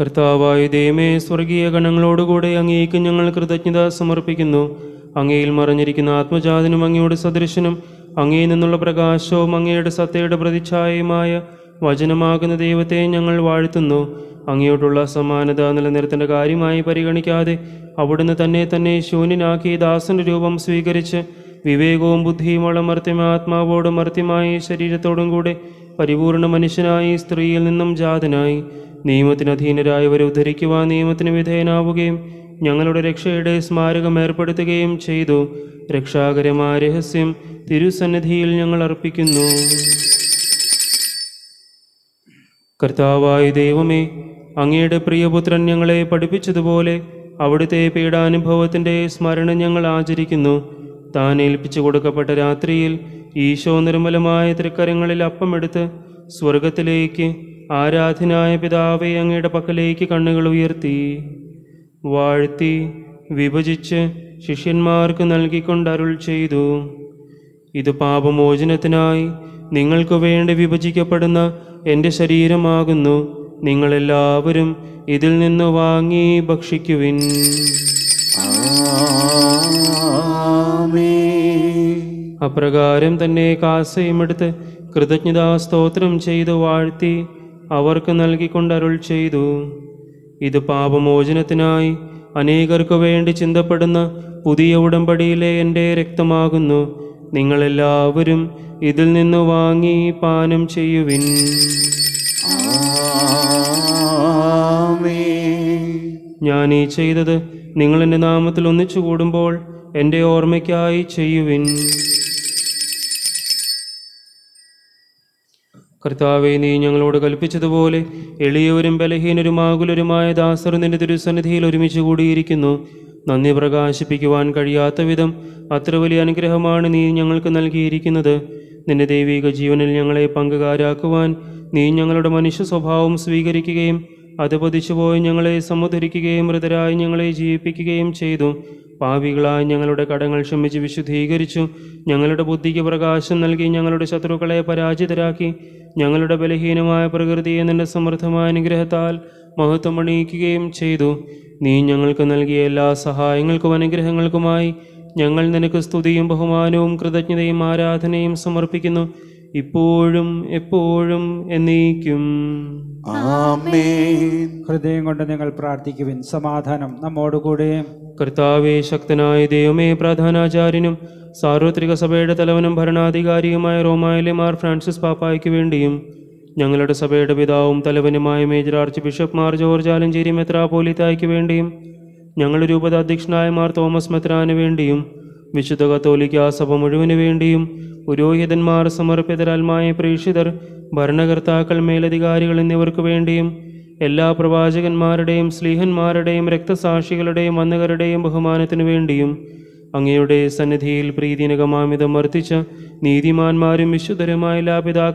കർത്താവായ ദൈവമേ സ്വർഗീയ ഗണങ്ങളോടുകൂടെ അങ്ങേക്ക് ഞങ്ങൾ കൃതജ്ഞത സമർപ്പിക്കുന്നു അങ്ങയിൽ മറഞ്ഞിരിക്കുന്ന ആത്മജാതനും അങ്ങയുടെ സദൃശനും അങ്ങയിൽ നിന്നുള്ള പ്രകാശവും അങ്ങയുടെ സത്തയുടെ പ്രതിച്ഛായയുമായ വചനമാകുന്ന ദൈവത്തെ ഞങ്ങൾ വാഴ്ത്തുന്നു അങ്ങയോടുള്ള സമാനത നിലനിർത്തേണ്ട കാര്യമായി പരിഗണിക്കാതെ അവിടുന്ന് തന്നെ തന്നെ ശൂന്യനാക്കി ദാസന്റെ രൂപം സ്വീകരിച്ച് വിവേകവും ബുദ്ധിയും വളമർത്തിയ ആത്മാവോടും മർത്യമായി ശരീരത്തോടും കൂടെ പരിപൂർണ മനുഷ്യനായി സ്ത്രീയിൽ നിന്നും ജാതനായി നിയമത്തിനധീനരായവരെ ഉദ്ധരിക്കുവാൻ നിയമത്തിന് വിധേയനാവുകയും ഞങ്ങളുടെ രക്ഷയുടെ സ്മാരകം ഏർപ്പെടുത്തുകയും ചെയ്തു രക്ഷാകരമായ രഹസ്യം തിരുസന്നിധിയിൽ ഞങ്ങൾ അർപ്പിക്കുന്നു കർത്താവായ ദൈവമേ അങ്ങയുടെ പ്രിയപുത്രൻ ഞങ്ങളെ പഠിപ്പിച്ചതുപോലെ അവിടുത്തെ പീഡാനുഭവത്തിൻ്റെ സ്മരണ ഞങ്ങൾ ആചരിക്കുന്നു താൻ ഏൽപ്പിച്ചു കൊടുക്കപ്പെട്ട രാത്രിയിൽ ഈശോ നിർമ്മലമായ തൃക്കരങ്ങളിൽ അപ്പമെടുത്ത് സ്വർഗത്തിലേക്ക് ആരാധനായ പിതാവെ അങ്ങയുടെ പക്കലേക്ക് കണ്ണുകൾ ഉയർത്തി വാഴ്ത്തി വിഭജിച്ച് ശിഷ്യന്മാർക്ക് നൽകിക്കൊണ്ട് അരുൾ ചെയ്തു ഇത് പാപമോചനത്തിനായി നിങ്ങൾക്ക് വേണ്ടി വിഭജിക്കപ്പെടുന്ന എൻ്റെ ശരീരമാകുന്നു നിങ്ങളെല്ലാവരും ഇതിൽ നിന്ന് വാങ്ങി ഭക്ഷിക്കുവിൻ അപ്രകാരം തന്നെ കാസയുമെടുത്ത് കൃതജ്ഞതാ സ്തോത്രം ചെയ്തു വാഴ്ത്തി അവർക്ക് നൽകിക്കൊണ്ടരുൾ ചെയ്തു ഇത് പാപമോചനത്തിനായി അനേകർക്കു വേണ്ടി ചിന്തപ്പെടുന്ന പുതിയ ഉടമ്പടിയിലെ എൻ്റെ രക്തമാകുന്നു നിങ്ങളെല്ലാവരും ഇതിൽ നിന്ന് വാങ്ങി പാനം ചെയ്യുവിൻ ഞാൻ ഈ ചെയ്തത് നിങ്ങൾ എൻ്റെ നാമത്തിൽ ഒന്നിച്ചു കൂടുമ്പോൾ എൻ്റെ ഓർമ്മയ്ക്കായി ചെയ്യുവിൻ കർത്താവെ നീ ഞങ്ങളോട് കൽപ്പിച്ചതുപോലെ എളിയവരും ബലഹീനരുമാകുലരുമായ ദാസർ നിന്റെ തിരുസന്നിധിയിൽ ഒരുമിച്ച് കൂടിയിരിക്കുന്നു നന്ദി പ്രകാശിപ്പിക്കുവാൻ കഴിയാത്ത വിധം അത്ര വലിയ അനുഗ്രഹമാണ് നീ ഞങ്ങൾക്ക് നൽകിയിരിക്കുന്നത് നിന്റെ ദൈവിക ജീവനിൽ ഞങ്ങളെ പങ്കുകാരാക്കുവാൻ നീ ഞങ്ങളുടെ മനുഷ്യ സ്വഭാവം സ്വീകരിക്കുകയും അത് അധപതിച്ചുപോയി ഞങ്ങളെ സമുദ്ധരിക്കുകയും മൃതരായി ഞങ്ങളെ ജീവിപ്പിക്കുകയും ചെയ്തു പാവികളായി ഞങ്ങളുടെ കടങ്ങൾ ക്ഷമിച്ച് വിശുദ്ധീകരിച്ചു ഞങ്ങളുടെ ബുദ്ധിക്ക് പ്രകാശം നൽകി ഞങ്ങളുടെ ശത്രുക്കളെ പരാജിതരാക്കി ഞങ്ങളുടെ ബലഹീനമായ പ്രകൃതിയെ നിന്റെ സമൃദ്ധമായ അനുഗ്രഹത്താൽ മഹത്വം അണിയിക്കുകയും ചെയ്തു നീ ഞങ്ങൾക്ക് നൽകിയ എല്ലാ സഹായങ്ങൾക്കും അനുഗ്രഹങ്ങൾക്കുമായി ഞങ്ങൾ നിനക്ക് സ്തുതിയും ബഹുമാനവും കൃതജ്ഞതയും ആരാധനയും സമർപ്പിക്കുന്നു ഇപ്പോഴും എപ്പോഴും എന്നേക്കും ഹൃദയം കൊണ്ട് നിങ്ങൾ പ്രാർത്ഥിക്കുവിൻ സമാധാനം നമ്മോടുകൂടെ കർത്താവേ ശക്തനായ ദൈവമേ പ്രധാനാചാര്യനും സാർവത്രിക സഭയുടെ തലവനും ഭരണാധികാരിയുമായ റോമായിലെ മാർ ഫ്രാൻസിസ് പാപ്പായ്ക്ക് വേണ്ടിയും ഞങ്ങളുടെ സഭയുടെ പിതാവും തലവനുമായ major archbishop Mar George Alencherry പോലീത്തായ്ക്ക് വേണ്ടിയും ഞങ്ങളുടെ രൂപത അധ്യക്ഷനായ മാർ തോമസ് മെത്രാന് വേണ്ടിയും വിശുദ്ധ കത്തോലിക്ക സഭ മുഴുവനു വേണ്ടിയും പുരോഹിതന്മാർ സമർപ്പിതരാത്മായ പ്രേക്ഷിതർ ഭരണകർത്താക്കൾ മേലധികാരികൾ എന്നിവർക്ക് വേണ്ടിയും എല്ലാ പ്രവാചകന്മാരുടെയും സ്ലീഹന്മാരുടെയും രക്തസാക്ഷികളുടെയും വന്നുകരുടെയും ബഹുമാനത്തിനു വേണ്ടിയും അങ്ങയുടെ സന്നിധിയിൽ പ്രീതിനകമാമിതം വർദ്ധിച്ച നീതിമാന്മാരും വിശുദ്ധരുമായ എല്ലാ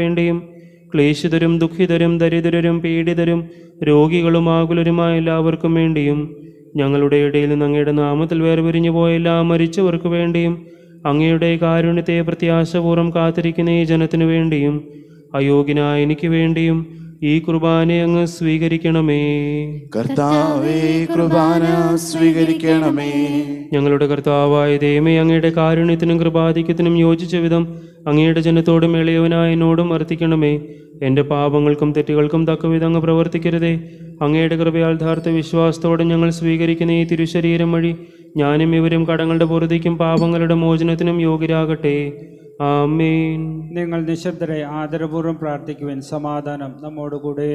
വേണ്ടിയും ക്ലേശിതരും ദുഃഖിതരും ദരിദ്രരും പീഡിതരും രോഗികളും ആകുലരുമായ എല്ലാവർക്കും വേണ്ടിയും ഞങ്ങളുടെ ഇടയിൽ നിന്ന് അങ്ങയുടെ നാമത്തിൽ വേർപിരിഞ്ഞു പോയ മരിച്ചവർക്ക് വേണ്ടിയും അങ്ങയുടെ കാരുണ്യത്തെ പ്രത്യാശപൂർവ്വം കാത്തിരിക്കുന്ന ഈ ജനത്തിനു വേണ്ടിയും അയോഗ്യനായ എനിക്ക് വേണ്ടിയും ഈ കുർബാന അങ്ങ് സ്വീകരിക്കണമേ കർത്താവേ കുർബാന സ്വീകരിക്കണമേ ഞങ്ങളുടെ കർത്താവായ ദൈവമേ അങ്ങയുടെ കാരുണ്യത്തിനും കൃപാധിക്യത്തിനും യോജിച്ച വിധം അങ്ങയുടെ ജനത്തോടും എളിയവനായ എന്നോടും അർത്ഥിക്കണമേ എൻ്റെ പാപങ്ങൾക്കും തെറ്റുകൾക്കും തക്കവിധം അങ്ങ് പ്രവർത്തിക്കരുതേ അങ്ങയുടെ കൃപയാൽ വിശ്വാസത്തോടെ ഞങ്ങൾ സ്വീകരിക്കുന്ന ഈ തിരുശരീരം വഴി ഞാനും ഇവരും കടങ്ങളുടെ പൊറുതിക്കും പാപങ്ങളുടെ മോചനത്തിനും യോഗ്യരാകട്ടെ ആമേൻ നിങ്ങൾ നിശബ്ദരെ ആദരപൂർവ്വം പ്രാർത്ഥിക്കുവാൻ സമാധാനം നമ്മോടുകൂടെ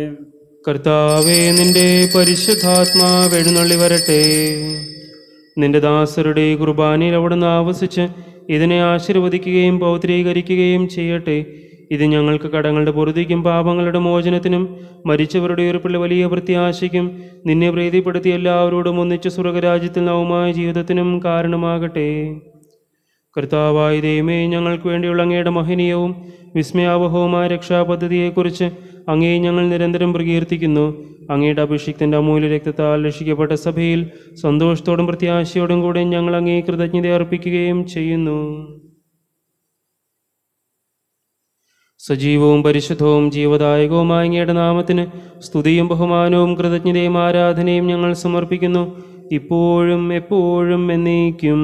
കർത്താവേ നിന്റെ പരിശുദ്ധാത്മാവെഴുന്നള്ളി വരട്ടെ നിന്റെ ദാസരുടെ കുർബാനയിൽ അവിടുന്ന് ആവശിച്ച് ഇതിനെ ആശീർവദിക്കുകയും പൗത്രീകരിക്കുകയും ചെയ്യട്ടെ ഇത് ഞങ്ങൾക്ക് കടങ്ങളുടെ പൊറുതിക്കും പാപങ്ങളുടെ മോചനത്തിനും മരിച്ചവരുടെ ഉയർപ്പിലെ വലിയ പ്രത്യാശയ്ക്കും നിന്നെ പ്രീതിപ്പെടുത്തി എല്ലാവരോടും ഒന്നിച്ച് സ്വർഗരാജ്യത്തിൽ നവമായ ജീവിതത്തിനും കാരണമാകട്ടെ കർത്താവായ ദൈവമേ ഞങ്ങൾക്ക് വേണ്ടിയുള്ള അങ്ങയുടെ മഹനീയവും വിസ്മയാവഹവുമായ രക്ഷാപദ്ധതിയെക്കുറിച്ച് അങ്ങേ ഞങ്ങൾ നിരന്തരം പ്രകീർത്തിക്കുന്നു അങ്ങയുടെ അഭിഷിക്തൻ്റെ അമൂല്യ രക്തത്താൽ രക്ഷിക്കപ്പെട്ട സഭയിൽ സന്തോഷത്തോടും പ്രത്യാശയോടും കൂടെ ഞങ്ങൾ അങ്ങേ കൃതജ്ഞത അർപ്പിക്കുകയും ചെയ്യുന്നു സജീവവും പരിശുദ്ധവും ജീവദായകവുമായ അങ്ങയുടെ നാമത്തിന് സ്തുതിയും ബഹുമാനവും കൃതജ്ഞതയും ആരാധനയും ഞങ്ങൾ സമർപ്പിക്കുന്നു ഇപ്പോഴും എപ്പോഴും എന്നേക്കും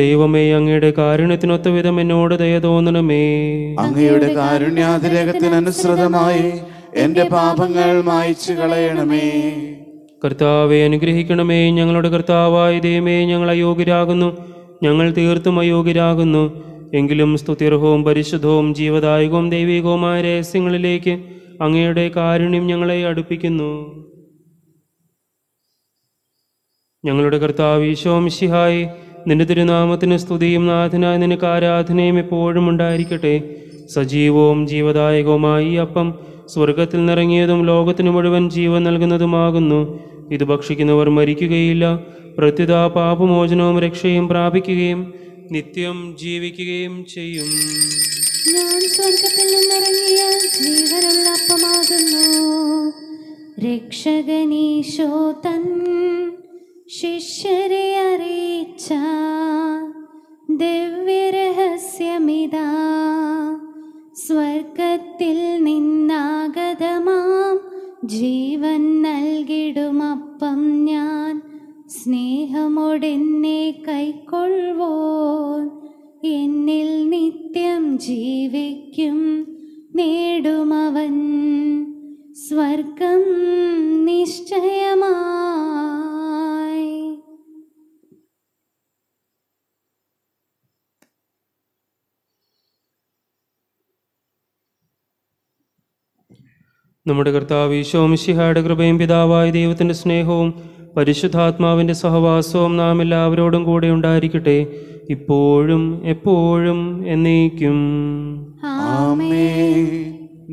ദൈവമേ അങ്ങയുടെ കാരുണ്യത്തിനൊത്ത വിധം എന്നോട് ദയ തോന്നണമേ അങ്ങയുടെ കാരുണ്യാതിരേഖത്തിനനുസൃതമായി എന്റെ പാപങ്ങൾ മായച്ചു കളയണമേ കർത്താവെ അനുഗ്രഹിക്കണമേ ഞങ്ങളുടെ കർത്താവായ ദൈവമേ ഞങ്ങൾ അയോഗ്യരാകുന്നു ഞങ്ങൾ തീർത്തും അയോഗ്യരാകുന്നു എങ്കിലും സ്തുതിർഹവും പരിശുദ്ധവും ജീവദായകവും ദൈവികവുമായ രഹസ്യങ്ങളിലേക്ക് അങ്ങയുടെ കാരുണ്യം ഞങ്ങളെ അടുപ്പിക്കുന്നു ഞങ്ങളുടെ കർത്താവ് മിഷിഹായി നിന്റെ തിരുനാമത്തിന് സ്തുതിയും നാഥനായ നിനക്ക് ആരാധനയും എപ്പോഴും ഉണ്ടായിരിക്കട്ടെ സജീവവും ജീവദായകവുമായി അപ്പം സ്വർഗത്തിൽ നിറങ്ങിയതും ലോകത്തിന് മുഴുവൻ ജീവൻ നൽകുന്നതുമാകുന്നു ഇത് ഭക്ഷിക്കുന്നവർ മരിക്കുകയില്ല പ്രത്യുത പാപമോചനവും രക്ഷയും പ്രാപിക്കുകയും നിത്യം ജീവിക്കുകയും ചെയ്യും ഞാൻ സ്വർഗത്തിൽ നിന്നിറങ്ങിയ ജീവനുള്ള അപ്പമാകുന്നു രക്ഷകനീശോ തൻ ശിഷ്യരെ അറിയിച്ച ദിവ്യരഹസ്യമിതാ സ്വർഗത്തിൽ നിന്നാഗതമാം ജീവൻ നൽകിടുമപ്പം ഞാൻ സ്നേഹമോടെന്നെ കൈക്കൊള്ളുവോ എന്നിൽ നിത്യം ജീവിക്കും നേടുമവൻ സ്വർഗം നിശ്ചയമായി നമ്മുടെ കർത്താവ് ഈശോ മിശിഹായുടെ കൃപയും പിതാവായ ദൈവത്തിൻ്റെ സ്നേഹവും പരിശുദ്ധാത്മാവിൻ്റെ സഹവാസവും നാം എല്ലാവരോടും കൂടെ ഉണ്ടായിരിക്കട്ടെ ഇപ്പോഴും എപ്പോഴും എന്നേക്കും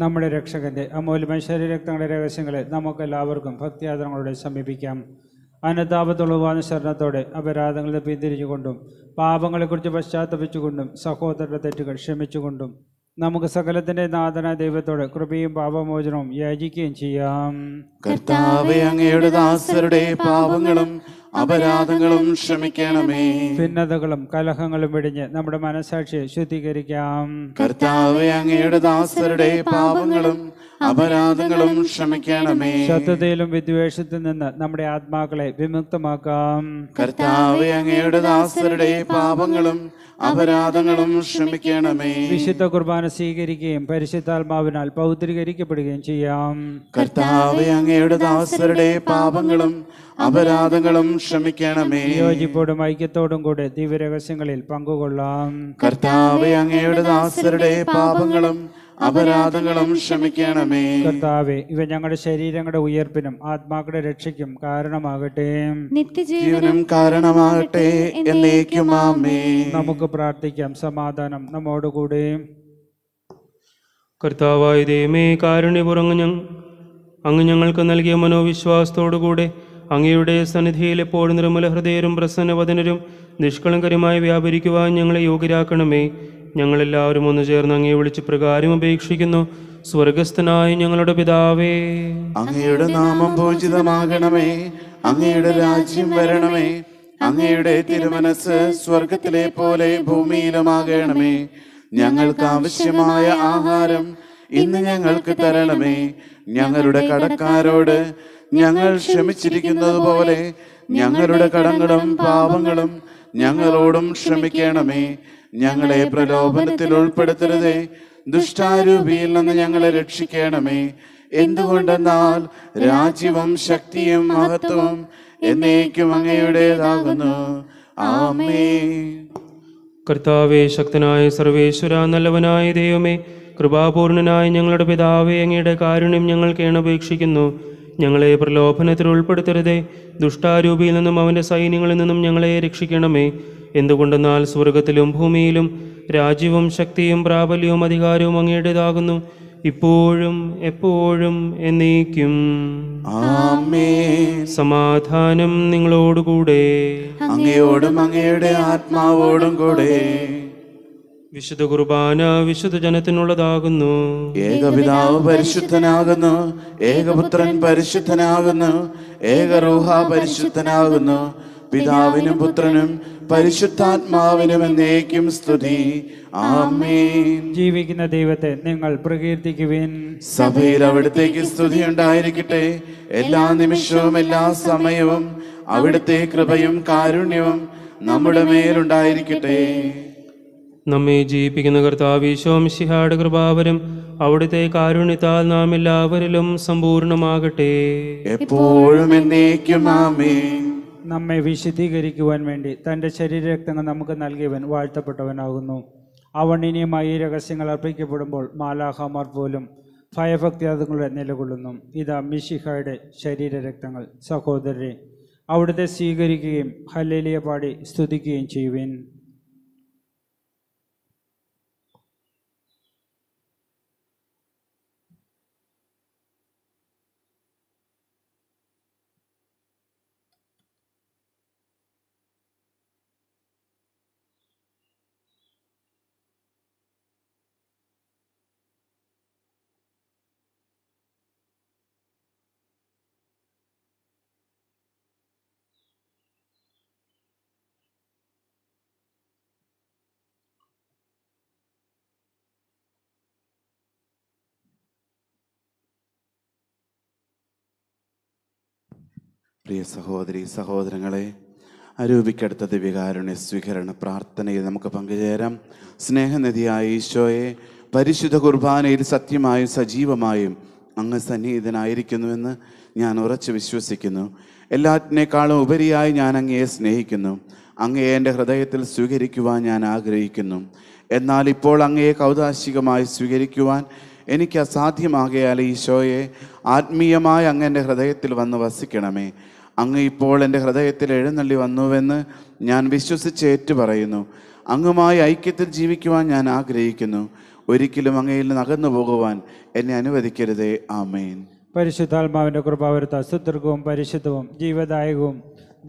നമ്മുടെ രക്ഷകന്റെ അമൂല്യമായ ശരീരരക്തങ്ങളുടെ രഹസ്യങ്ങളെ എല്ലാവർക്കും ഭക്തിയാദരങ്ങളോടെ സമീപിക്കാം അനതാപത്തുളവാന ശരണത്തോടെ അപരാധങ്ങളെ പിന്തിരിഞ്ഞുകൊണ്ടും പാപങ്ങളെക്കുറിച്ച് പശ്ചാത്തപിച്ചുകൊണ്ടും സഹോദരരുടെ തെറ്റുകൾ ക്ഷമിച്ചുകൊണ്ടും നമുക്ക് സകലത്തിന്റെ നാഥനായ ദൈവത്തോട് കൃപയും പാപമോചനവും യാചിക്കുകയും ചെയ്യാം കർത്താവ് അങ്ങയുടെ ദാസരുടെ പാപങ്ങളും അപരാധങ്ങളും ക്ഷമിക്കണമേ ഭിന്നതകളും കലഹങ്ങളും വെടിഞ്ഞ് നമ്മുടെ മനസാക്ഷിയെ ശുദ്ധീകരിക്കാം കർത്താവ് അങ്ങയുടെ ദാസരുടെ പാപങ്ങളും അപരാധങ്ങളും ക്ഷമിക്കണമേ ശത്രുതയിലും വിദ്വേഷത്തിൽ നിന്ന് നമ്മുടെ ആത്മാക്കളെ വിമുക്തമാക്കാം കർത്താവെ അങ്ങയുടെ ദാസരുടെ പാപങ്ങളും അപരാധങ്ങളും ക്ഷമിക്കണമേ വിശുദ്ധ കുർബാന സ്വീകരിക്കുകയും പരിശുദ്ധാത്മാവിനാൽ പൗത്രീകരിക്കപ്പെടുകയും ചെയ്യാം കർത്താവ് അങ്ങയുടെ ദാസരുടെ പാപങ്ങളും അപരാധങ്ങളും ക്ഷമിക്കണമേ യോജിപ്പോടും ഐക്യത്തോടും കൂടെ ദിവ്യരഹസ്യങ്ങളിൽ പങ്കുകൊള്ളാം കർത്താവ് അങ്ങയുടെ ദാസരുടെ പാപങ്ങളും അപരാധങ്ങളും ക്ഷമിക്കണമേ കർത്താവേ ഇവ ഞങ്ങളുടെ ശരീരങ്ങളുടെ ഉയർപ്പിനും ആത്മാക്കളുടെ രക്ഷയ്ക്കും കാരണമാകട്ടെ നിത്യജീവനും കാരണമാകട്ടെ എന്നേക്കും ആമേ നമുക്ക് പ്രാർത്ഥിക്കാം സമാധാനം നമ്മോടുകൂടെ കർത്താവായ ദൈവമേ കാരുണ്യപുറങ്ങ് ഞങ്ങൾ അങ്ങ് ഞങ്ങൾക്ക് നൽകിയ മനോവിശ്വാസത്തോടുകൂടെ അങ്ങയുടെ സന്നിധിയിൽ എപ്പോഴും നിർമ്മല ഹൃദയരും പ്രസന്നവദനരും നിഷ്കളങ്കരുമായി വ്യാപരിക്കുവാൻ ഞങ്ങളെ യോഗ്യരാക്കണമേ ഞങ്ങളെല്ലാവരും ഒന്ന് ചേർന്ന് അങ്ങേ വിളിച്ച് പ്രകാരം അപേക്ഷിക്കുന്നു സ്വർഗസ്ഥനായി ഞങ്ങളുടെ പിതാവേ അങ്ങയുടെ നാമം പൂജിതമാകണമേ അങ്ങയുടെ രാജ്യം വരണമേ അങ്ങയുടെ തിരുമനസ് സ്വർഗത്തിലെ പോലെ ഭൂമിയിലുമാകണമേ ഞങ്ങൾക്ക് ആവശ്യമായ ആഹാരം ഇന്ന് ഞങ്ങൾക്ക് തരണമേ ഞങ്ങളുടെ കടക്കാരോട് ഞങ്ങൾ ക്ഷമിച്ചിരിക്കുന്നത് പോലെ ഞങ്ങളുടെ കടങ്ങളും പാപങ്ങളും ഞങ്ങളോടും ക്ഷമിക്കണമേ ഞങ്ങളെ പ്രലോഭനത്തിൽ ഉൾപ്പെടുത്തരുതേ ദുഷ്ടാരൂപിയിൽ നിന്ന് ഞങ്ങളെ രക്ഷിക്കണമേ എന്തുകൊണ്ടെന്നാൽ രാജ്യവും ശക്തിയും മഹത്വവും എന്നേക്കും അങ്ങയുടേതാകുന്നു ആമേ കർത്താവേ ശക്തനായ സർവേശ്വര നല്ലവനായ ദൈവമേ കൃപാപൂർണനായ ഞങ്ങളുടെ പിതാവേ അങ്ങയുടെ കാരുണ്യം ഞങ്ങൾ കേണപേക്ഷിക്കുന്നു ഞങ്ങളെ പ്രലോഭനത്തിൽ ഉൾപ്പെടുത്തരുതേ ദുഷ്ടാരൂപിയിൽ നിന്നും അവൻ്റെ സൈന്യങ്ങളിൽ നിന്നും ഞങ്ങളെ രക്ഷിക്കണമേ എന്തുകൊണ്ടെന്നാൽ സ്വർഗത്തിലും ഭൂമിയിലും രാജ്യവും ശക്തിയും പ്രാബല്യവും അധികാരവും അങ്ങേടേതാകുന്നു ഇപ്പോഴും എപ്പോഴും എന്നേക്കും സമാധാനം നിങ്ങളോടുകൂടെ അങ്ങയോടും അങ്ങയുടെ ആത്മാവോടും കൂടെ വിശുദ്ധ കുർബാന വിശുദ്ധ ജനത്തിനുള്ളതാകുന്നു ഏകപിതാവ് പരിശുദ്ധനാകുന്നു ഏകപുത്രൻ പരിശുദ്ധനാകുന്നു ഏകറൂഹ പരിശുദ്ധനാകുന്നു പിതാവിനും പുത്രനും പരിശുദ്ധാത്മാവിനും എന്നേക്കും സ്തുതി ആമേൻ ജീവിക്കുന്ന ദൈവത്തെ നിങ്ങൾ പ്രകീർത്തിക്കുവിൻ സഭയിൽ അവിടത്തേക്ക് സ്തുതി ഉണ്ടായിരിക്കട്ടെ എല്ലാ നിമിഷവും എല്ലാ സമയവും അവിടുത്തെ കൃപയും കാരുണ്യവും നമ്മുടെ മേലുണ്ടായിരിക്കട്ടെ നമ്മെ ജീവിപ്പിക്കുന്ന കർത്താവീശോം ശിഹാട് കൃപാവരും അവിടുത്തെ കാരുണ്യത്താൽ നാം എല്ലാവരിലും സമ്പൂർണമാകട്ടെ എപ്പോഴും എന്നേക്കും ആമേൻ നമ്മെ വിശദീകരിക്കുവാൻ വേണ്ടി തൻ്റെ ശരീരരക്തങ്ങൾ നമുക്ക് നൽകിയവൻ വാഴ്ത്തപ്പെട്ടവനാകുന്നു അവൻ ഇനിയുമായി ഈ രഹസ്യങ്ങൾ അർപ്പിക്കപ്പെടുമ്പോൾ മാലാഹമാർ പോലും ഭയഭക്തിയാതങ്ങളുടെ നിലകൊള്ളുന്നു ഇതാ മിഷിഹയുടെ ശരീരരക്തങ്ങൾ സഹോദരരെ അവിടുത്തെ സ്വീകരിക്കുകയും ഹല്ലേലിയ പാടി സ്തുതിക്കുകയും ചെയ്യുവേൻ പ്രിയ സഹോദരി സഹോദരങ്ങളെ അരൂപിക്കടുത്ത ദിവ്യകാരുണ്യ സ്വീകരണ പ്രാർത്ഥനയിൽ നമുക്ക് പങ്കുചേരാം സ്നേഹനിധിയായ ഈശോയെ പരിശുദ്ധ കുർബാനയിൽ സത്യമായും സജീവമായും അങ്ങ് സന്നിഹിതനായിരിക്കുന്നുവെന്ന് ഞാൻ ഉറച്ചു വിശ്വസിക്കുന്നു എല്ലാറ്റിനേക്കാളും ഉപരിയായി ഞാൻ അങ്ങയെ സ്നേഹിക്കുന്നു അങ്ങയെ എൻ്റെ ഹൃദയത്തിൽ സ്വീകരിക്കുവാൻ ഞാൻ ആഗ്രഹിക്കുന്നു എന്നാൽ ഇപ്പോൾ അങ്ങയെ കൗതാശികമായി സ്വീകരിക്കുവാൻ എനിക്ക് അസാധ്യമാകയാൽ ഈശോയെ ആത്മീയമായി അങ്ങ് എൻ്റെ ഹൃദയത്തിൽ വന്ന് വസിക്കണമേ അങ്ങ് ഇപ്പോൾ എൻ്റെ ഹൃദയത്തിൽ എഴുന്നള്ളി വന്നുവെന്ന് ഞാൻ വിശ്വസിച്ച് ഏറ്റു പറയുന്നു അങ്ങുമായി ഐക്യത്തിൽ ജീവിക്കുവാൻ ഞാൻ ആഗ്രഹിക്കുന്നു ഒരിക്കലും അങ്ങയിൽ നിന്ന് അകന്നു പോകുവാൻ എന്നെ അനുവദിക്കരുതേ ആമേൻ പരിശുദ്ധാത്മാവിൻ്റെ കൃപ ഒരു പരിശുദ്ധവും ജീവദായകവും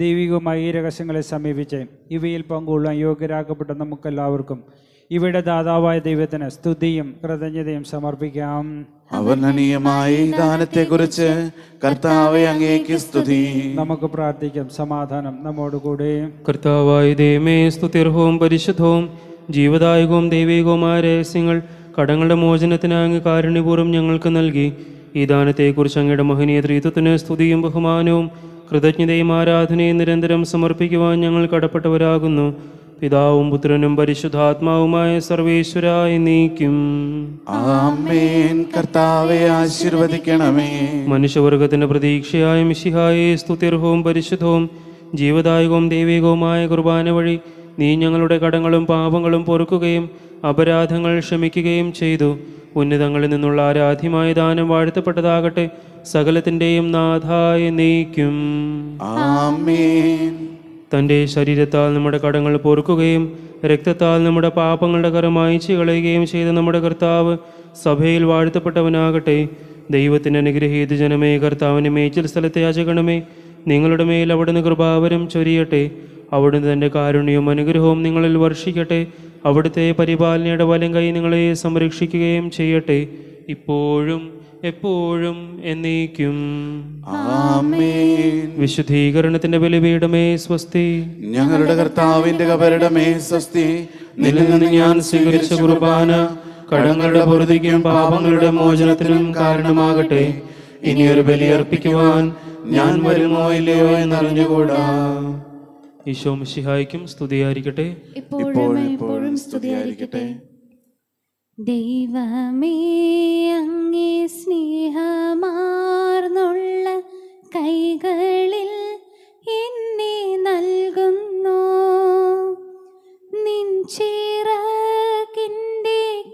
ദൈവികവുമായി ഈ രഹസ്യങ്ങളെ സമീപിച്ച് ഇവയിൽ പങ്കുകൊള്ളാൻ യോഗ്യരാക്കപ്പെട്ട നമുക്കെല്ലാവർക്കും ഇവിടെ ദാതാവായ ദൈവത്തിന് സ്തുതിയും കൃതജ്ഞതയും സമർപ്പിക്കാം അവർണനീയമായ ദാനത്തെ കുറിച്ച് കർത്താവെ അങ്ങേക്ക് സ്തുതി നമുക്ക് പ്രാർത്ഥിക്കാം സമാധാനം നമ്മോട് കൂടെ കർത്താവായ ദൈവമേ സ്തുതിർഹവും പരിശുദ്ധവും ജീവദായകവും ദൈവികവുമായ രഹസ്യങ്ങൾ കടങ്ങളുടെ മോചനത്തിനായി കാരുണ്യപൂർവ്വം ഞങ്ങൾക്ക് നൽകി ഈ ദാനത്തെക്കുറിച്ച് അങ്ങയുടെ മഹനീയ ത്രീത്വത്തിന് സ്തുതിയും ബഹുമാനവും കൃതജ്ഞതയും ആരാധനയും നിരന്തരം സമർപ്പിക്കുവാൻ ഞങ്ങൾ കടപ്പെട്ടവരാകുന്നു പിതാവും പുത്രനും പരിശുദ്ധാത്മാവുമായ സർവേശ്വരായി നീക്കും ആമേൻ ആശീർവദിക്കണമേ മനുഷ്യവർഗത്തിന്റെ പ്രതീക്ഷയായ മിശിഹായെ സ്തുത്യർഹവും പരിശുദ്ധവും ജീവദായകവും ദൈവികവുമായ കുർബാന വഴി നീ ഞങ്ങളുടെ കടങ്ങളും പാപങ്ങളും പൊറുക്കുകയും അപരാധങ്ങൾ ക്ഷമിക്കുകയും ചെയ്തു ഉന്നതങ്ങളിൽ നിന്നുള്ള ആരാധ്യമായ ദാനം വാഴ്ത്തപ്പെട്ടതാകട്ടെ സകലത്തിന്റെയും നാഥായ നീക്കും തന്റെ ശരീരത്താൽ നമ്മുടെ കടങ്ങൾ പൊറുക്കുകയും രക്തത്താൽ നമ്മുടെ പാപങ്ങളുടെ കരം അയച്ചു കളയുകയും ചെയ്ത നമ്മുടെ കർത്താവ് സഭയിൽ വാഴ്ത്തപ്പെട്ടവനാകട്ടെ ദൈവത്തിന് അനുഗ്രഹീത ജനമേ കർത്താവിനെ മേച്ചിൽ സ്ഥലത്തെ യാചകണമേ നിങ്ങളുടെ മേൽ അവിടുന്ന് കൃപാവരം ചൊരിയട്ടെ അവിടുന്ന് തൻ്റെ കാരുണ്യവും അനുഗ്രഹവും നിങ്ങളിൽ വർഷിക്കട്ടെ അവിടുത്തെ പരിപാലനയുടെ വലം കൈ നിങ്ങളെ സംരക്ഷിക്കുകയും ചെയ്യട്ടെ ഇപ്പോഴും എപ്പോഴും എന്നേക്കും വിശുദ്ധീകരണത്തിന്റെ ബലിപീഠമേ സ്വസ്തി ഞങ്ങളുടെ കർത്താവിന്റെ കബരടമേ സ്വസ്തി നിലനിന്ന് ഞാൻ സ്വീകരിച്ച കുർബാന കടങ്ങളുടെ പൊറുതിക്കും പാപങ്ങളുടെ മോചനത്തിനും കാരണമാകട്ടെ ഇനിയൊരു ബലിയർപ്പിക്കുവാൻ ഞാൻ വരുമോ ഇല്ലയോ എന്നറിഞ്ഞുകൂടാ ഈശോ മിഷിഹായിക്കും സ്തുതിയായിരിക്കട്ടെ ഇപ്പോഴും എപ്പോഴും സ്തുതിയായിരിക്കട്ടെ ദൈവമേ അങ്ങേ സ്നേഹമാർന്നുള്ള കൈകളിൽ എന്നെ നൽകുന്നു നിൻ ചിറകിൻ്റെ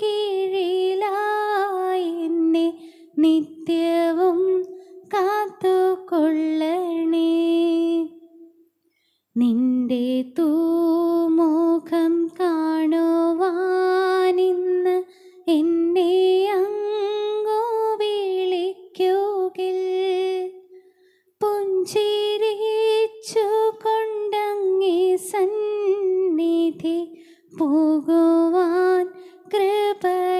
കീഴിലായി എന്നെ നിത്യവും കാത്തുകൊള്ളണേ നിന്റെ തൂമുഖം കാണുവാൻ എന്നെ അങ്ങോ വിളിക്കുകിൽ പുഞ്ചിരിച്ചു കൊണ്ടങ്ങി സന്നിധി പോകുവാൻ കൃപയകണേ